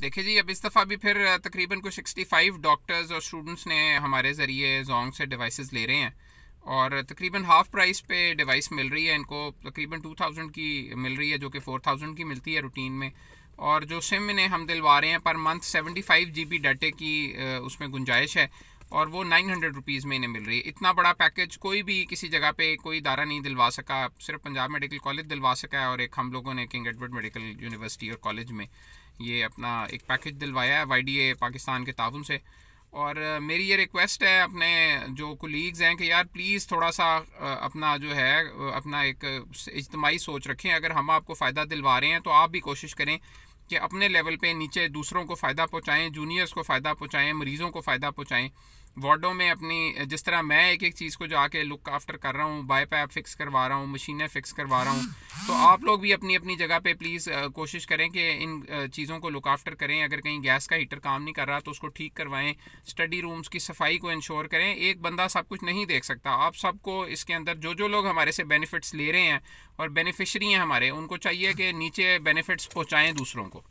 देखिए जी अब इस दफ़ा भी फिर तकरीबन कुछ 65 डॉक्टर्स और स्टूडेंट्स ने हमारे ज़रिए जोंग से डिवाइसेस ले रहे हैं और तकरीबन हाफ प्राइस पे डिवाइस मिल रही है इनको तकरीबन 2000 की मिल रही है जो कि 4000 की मिलती है रूटीन में और जो सिम इन्हें हम दिलवा रहे हैं पर मंथ 75 जीबी डाटे की उसमें गुंजाइश है और वो नाइन हंड्रेड रुपीज़ में इन्हें मिल रही है इतना बड़ा पैकेज कोई भी किसी जगह पे कोई दारा नहीं दिलवा सका सिर्फ पंजाब मेडिकल कॉलेज दिलवा सका है और एक हम लोगों ने किंग एडवर्ड मेडिकल यूनिवर्सिटी और कॉलेज में ये अपना एक पैकेज दिलवाया है वाई पाकिस्तान के ताउन से और मेरी ये रिक्वेस्ट है अपने जो कोलीग्स हैं कि यार प्लीज़ थोड़ा सा अपना जो है अपना एक इजमाही सोच रखें अगर हम आपको फ़ायदा दिलवा रहे हैं तो आप भी कोशिश करें कि अपने लेवल पे नीचे दूसरों को फ़ायदा पहुंचाएं जूनियर्स को फ़ायदा पहुंचाएं मरीज़ों को फ़ायदा पहुंचाएं वार्डों में अपनी जिस तरह मैं एक एक चीज़ को जाके लुक आफ्टर कर रहा हूँ बायपैप पैप फिक्स करवा रहा हूँ मशीनें फिक्स करवा रहा हूँ तो आप लोग भी अपनी अपनी जगह पे प्लीज़ कोशिश करें कि इन चीज़ों को लुक आफ्टर करें अगर कहीं गैस का हीटर काम नहीं कर रहा तो उसको ठीक करवाएं स्टडी रूम्स की सफाई को इंश्योर करें एक बंदा सब कुछ नहीं देख सकता आप सबको इसके अंदर जो जो लोग हमारे से बेनिफिट्स ले रहे हैं और बेनिफिशरी हैं हमारे उनको चाहिए कि नीचे बेनिफिट्स पहुँचाएँ दूसरों को